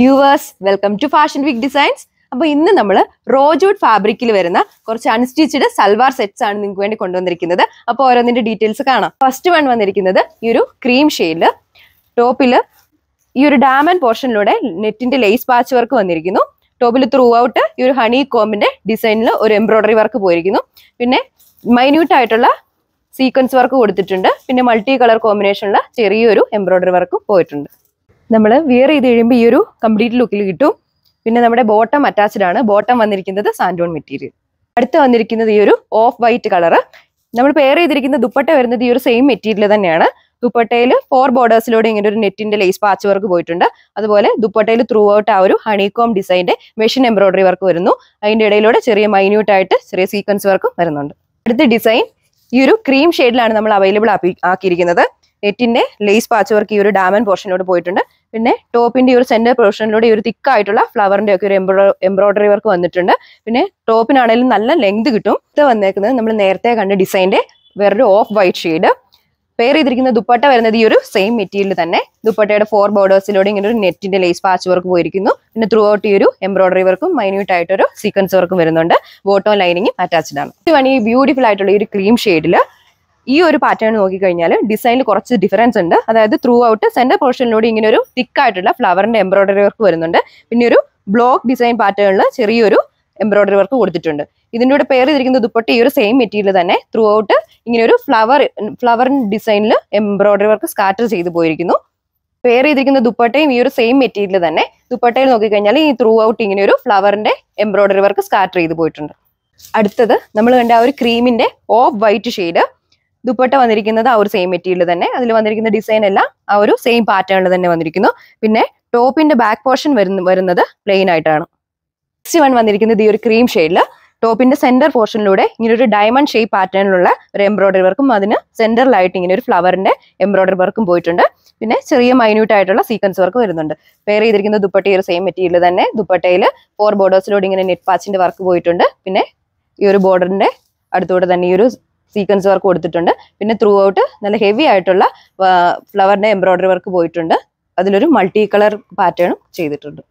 viewers welcome to fashion week designs അപ്പൊ ഇന്ന് നമ്മൾ റോജ്വുഡ് ഫാബ്രിക്കിൽ വരുന്ന കുറച്ച് അൺസ്റ്റിച്ചഡ് സൽവാർ സെറ്റ്സ് ആണ് നിങ്ങൾക്ക് വേണ്ടി കൊണ്ടുവന്നിരിക്കുന്നത് അപ്പോൾ ഓരോന്നിന്റെ ഡീറ്റെയിൽസ് കാണാം ഫസ്റ്റ് വൺ വന്നിരിക്കുന്നത് ഈ ഒരു ക്രീം ഷെയ്ഡില് ടോപ്പില് ഈ ഒരു ഡാമൻ പോർഷനിലൂടെ നെറ്റിന്റെ ലേസ് പാച്ച് വർക്ക് വന്നിരിക്കുന്നു ടോപ്പിൽ ത്രൂ ഔട്ട് ഈ ഒരു ഹണി കോമിന്റെ ഡിസൈനിൽ ഒരു എംബ്രോയിഡറി വർക്ക് പോയിരിക്കുന്നു പിന്നെ മൈന്യൂട്ട് ആയിട്ടുള്ള സീക്വൻസ് വർക്ക് കൊടുത്തിട്ടുണ്ട് പിന്നെ മൾട്ടി കളർ കോമ്പിനേഷനുള്ള ചെറിയൊരു എംബ്രോയിഡറി വർക്ക് പോയിട്ടുണ്ട് നമ്മൾ വിയർ ചെയ്ത് കഴിയുമ്പോൾ ഈ ഒരു കംപ്ലീറ്റ് ലുക്കിൽ കിട്ടും പിന്നെ നമ്മുടെ ബോട്ടം അറ്റാച്ച്ഡ് ആണ് ബോട്ടം വന്നിരിക്കുന്നത് സാൻഡോൺ മെറ്റീരിയൽ അടുത്ത് വന്നിരിക്കുന്നത് ഈ ഒരു ഓഫ് വൈറ്റ് കളറ് നമ്മൾ പെയർ ചെയ്തിരിക്കുന്ന ദുപ്പട്ട വരുന്നത് ഈ ഒരു സെയിം മെറ്റീരിയൽ തന്നെയാണ് ദുപ്പട്ടയിൽ ഫോർ ബോർഡേഴ്സിലൂടെ ഇങ്ങനെ ഒരു നെറ്റിന്റെ ലേസ് പാച്ച് വർക്ക് പോയിട്ടുണ്ട് അതുപോലെ ദുപ്പട്ടയിൽ ത്രൂ ഔട്ട് ആ ഒരു ഹണികോം ഡിസൈൻ്റെ മെഷീൻ എംബ്രോയിഡറി വർക്ക് വരുന്നു അതിൻ്റെ ഇടയിലൂടെ ചെറിയ മൈന്യൂട്ട് ആയിട്ട് ചെറിയ സീക്വൻസ് വർക്കും വരുന്നുണ്ട് അടുത്ത ഡിസൈൻ ഈ ഒരു ക്രീം ഷെയ്ഡിലാണ് നമ്മൾ അവൈലബിൾ ആക്കിയിരിക്കുന്നത് നെറ്റിന്റെ ലേസ് പാച്ച് വർക്ക് ഈ ഒരു ഡാമൻ പോർഷനിലൂടെ പോയിട്ടുണ്ട് പിന്നെ ടോപ്പിന്റെ ഈ ഒരു സെന്റർ പ്രൊഷനിലൂടെ ഈ ഒരു തിക്കായിട്ടുള്ള ഫ്ലവറിന്റെ ഒക്കെ ഒരു എംബ്രോയിഡറി വർക്ക് വന്നിട്ടുണ്ട് പിന്നെ ടോപ്പിനാണെങ്കിലും നല്ല ലെങ്ത് കിട്ടും ഇത് വന്നേക്കുന്നത് നമ്മൾ നേരത്തെ കണ്ട ഡിസൈൻ്റെ വേറൊരു ഓഫ് വൈറ്റ് ഷെയ്ഡ് പെയർ ചെയ്തിരിക്കുന്ന ദുപ്പട്ട വരുന്നത് ഈ ഒരു സെയിം മെറ്റീരിയൽ തന്നെ ദുപ്പട്ടയുടെ ഫോർ ബോർഡേഴ്സിലൂടെ ഇങ്ങനെ ഒരു നെറ്റിന്റെ ലേസ് പാച്ച് വർക്ക് പോയിരിക്കുന്നു പിന്നെ ത്രൂ ഔട്ട് ഈ ഒരു എംബ്രോയിഡറി വർക്കും മൈന്യൂട്ട് ആയിട്ടൊരു സീക്വൻസ് വർക്കും വരുന്നുണ്ട് ബോട്ടോ ലൈനിങ്ങും അറ്റാച്ച്ഡ് ആണ് ഈ ബ്യൂട്ടിഫുൾ ആയിട്ടുള്ള ഈ ഒരു ക്രീം ഷെയ്ഡിൽ ഈ ഒരു പാറ്റേൺ നോക്കിക്കഴിഞ്ഞാൽ ഡിസൈനിൽ കുറച്ച് ഡിഫറൻസ് ഉണ്ട് അതായത് ത്രൂ ഔട്ട് സെന്റർ പോർഷനിലൂടെ ഇങ്ങനെ ഒരു തിക്ക് ആയിട്ടുള്ള ഫ്ലവറിന്റെ എംബ്രോയിഡറി വർക്ക് വരുന്നുണ്ട് പിന്നെ ഒരു ബ്ലോക്ക് ഡിസൈൻ പാറ്റേണിൽ ചെറിയൊരു എംബ്രോയിഡറി വർക്ക് കൊടുത്തിട്ടുണ്ട് ഇതിൻ്റെ കൂടെ പേർ ചെയ്തിരിക്കുന്ന ദുപ്പട്ട ഈ ഒരു സെയിം മെറ്റീരിയൽ തന്നെ ത്രൂ ഔട്ട് ഇങ്ങനെ ഒരു ഫ്ലവർ ഫ്ലവർ ഡിസൈനിൽ എംബ്രോയിഡറി വർക്ക് സ്കാറ്റർ ചെയ്തു പോയിരിക്കുന്നു പേർ ചെയ്തിരിക്കുന്ന ദുപ്പട്ടയും ഈ ഒരു സെയിം മെറ്റീരിയൽ തന്നെ ദുപ്പട്ടയിൽ നോക്കിക്കഴിഞ്ഞാൽ ഈ ത്രൂ ഔട്ട് ഇങ്ങനെ ഒരു ഫ്ലവറിന്റെ എംബ്രോയിഡറി വർക്ക് സ്കാറ്റർ ചെയ്ത് പോയിട്ടുണ്ട് അടുത്തത് നമ്മൾ കണ്ട ആ ഒരു ക്രീമിന്റെ ഓഫ് വൈറ്റ് ഷെയ്ഡ് ദുപ്പട്ട വന്നിരിക്കുന്നത് ആ ഒരു സെയിം മെറ്റീരിയൽ തന്നെ അതിൽ വന്നിരിക്കുന്ന ഡിസൈൻ എല്ലാം ആ ഒരു സെയിം പാറ്റേണിൽ തന്നെ വന്നിരിക്കുന്നു പിന്നെ ടോപ്പിന്റെ ബാക്ക് പോർഷൻ വരുന്നത് പ്ലെയിൻ ആയിട്ടാണ് നെക്സ്റ്റ് വൺ വന്നിരിക്കുന്നത് ഈ ഒരു ക്രീം ഷെയ്ഡിൽ ടോപ്പിന്റെ സെന്റർ പോർഷനിലൂടെ ഇങ്ങനെ ഒരു ഡയമണ്ട് ഷേപ്പ് പാറ്റേണിലുള്ള ഒരു എംബ്രോയിഡറി വർക്കും അതിന് സെന്ററിലായിട്ട് ഇങ്ങനെ ഒരു ഫ്ലവറിന്റെ എംബ്രോയിഡറി വർക്കും പോയിട്ടുണ്ട് പിന്നെ ചെറിയ മൈന്യൂട്ട് ആയിട്ടുള്ള സീക്വൻസ് വർക്ക് വരുന്നുണ്ട് പേർ ചെയ്തിരിക്കുന്ന ദുപ്പട്ട ഒരു സെയിം മെറ്റീരിയൽ തന്നെ ദുപ്പട്ടയിൽ ഫോർ ബോർഡേഴ്സിലൂടെ ഇങ്ങനെ നെറ്റ് പാച്ചിന്റെ വർക്ക് പോയിട്ടുണ്ട് പിന്നെ ഈ ഒരു ബോർഡറിന്റെ അടുത്തൂടെ തന്നെ ഈ ഒരു സീക്വൻസ് വർക്ക് കൊടുത്തിട്ടുണ്ട് പിന്നെ ത്രൂ ഔട്ട് നല്ല ഹെവി ആയിട്ടുള്ള ഫ്ലവറിന്റെ എംബ്രോയിഡറി വർക്ക് പോയിട്ടുണ്ട് അതിലൊരു മൾട്ടി കളർ പാറ്റേണും ചെയ്തിട്ടുണ്ട്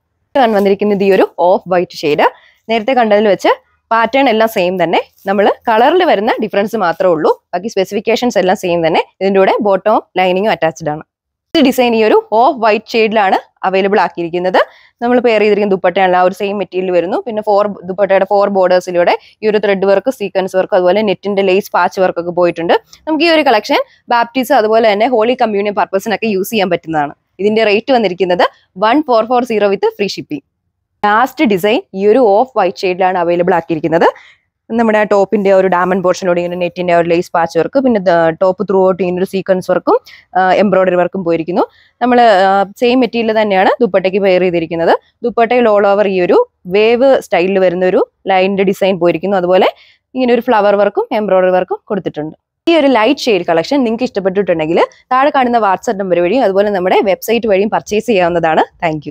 വന്നിരിക്കുന്നത് ഈ ഒരു ഓഫ് വൈറ്റ് ഷെയ്ഡ് നേരത്തെ കണ്ടതിൽ വെച്ച് പാറ്റേൺ എല്ലാം സെയിം തന്നെ നമ്മൾ കളറിൽ വരുന്ന ഡിഫറൻസ് മാത്രമേ ഉള്ളൂ ബാക്കി സ്പെസിഫിക്കേഷൻസ് എല്ലാം സെയിം തന്നെ ഇതിൻ്റെ കൂടെ ബോട്ടവും ലൈനിങ്ങും അറ്റാച്ച്ഡ് ആണ് ഈ ഡിസൈൻ ഈ ഒരു ഓഫ് വൈറ്റ് ഷെയ്ഡിലാണ് അവൈലബിൾ ആക്കിയിരിക്കുന്നത് നമ്മൾ പെയർ ചെയ്തിരിക്കുന്ന ദുപ്പട്ടയാണ് ആ ഒരു സെയിം മെറ്റീരിയൽ വരുന്നു പിന്നെ ഫോർ ദുപ്പട്ടയുടെ ഫോർ ബോർഡേഴ്സിലൂടെ ഈ ഒരു ത്രെഡ് വർക്ക് സീക്വൻസ് വർക്ക് അതുപോലെ നെറ്റിന്റെ ലേസ് പാച്ച് വർക്ക് ഒക്കെ പോയിട്ടുണ്ട് നമുക്ക് ഈ ഒരു കളക്ഷൻ ബാപ്റ്റിസ് അതുപോലെ തന്നെ ഹോളി കമ്മ്യൂണിയൻ പർപ്പസിനൊക്കെ യൂസ് ചെയ്യാൻ പറ്റുന്നതാണ് ഇതിന്റെ റേറ്റ് വന്നിരിക്കുന്നത് one four four zero with free shipping last design ഈ ഒരു ഓഫ് വൈറ്റ് ഷെയ്ഡിലാണ് അവൈലബിൾ ആക്കിയിരിക്കുന്നത് നമ്മുടെ ടോപ്പിന്റെ ഒരു ഡാമൻ പോർഷനോട് ഇങ്ങനെ നെറ്റിന്റെ ഒരു ലേസ് പാച്ച് വർക്ക് പിന്നെ ടോപ്പ് ത്രൂ ഔട്ട് ഇങ്ങനെ ഒരു സീക്വൻസ് വർക്കും എംബ്രോയിഡറി വർക്കും പോയിരിക്കുന്നു നമ്മൾ സെയിം മെറ്റീരിയൽ തന്നെയാണ് ദുപ്പട്ടയ്ക്ക് പെയർ ചെയ്തിരിക്കുന്നത് ദുപ്പട്ടയിൽ ഓൾ ഓവർ ഈ ഒരു വേവ് സ്റ്റൈലിൽ വരുന്ന ഒരു ലൈനിന്റെ ഡിസൈൻ പോയിരിക്കുന്നു അതുപോലെ ഇങ്ങനെ ഒരു ഫ്ലവർ വർക്കും എംബ്രോയിഡറി വർക്കും കൊടുത്തിട്ടുണ്ട് ഈ ഒരു ലൈറ്റ് ഷെയ്ഡ് കളക്ഷൻ നിങ്ങൾക്ക് ഇഷ്ടപ്പെട്ടിട്ടുണ്ടെങ്കിൽ താഴെ കാണുന്ന വാട്സപ്പ് നമ്പർ വഴിയും അതുപോലെ നമ്മുടെ വെബ്സൈറ്റ് വഴിയും പർച്ചേസ് ചെയ്യാവുന്നതാണ് താങ്ക്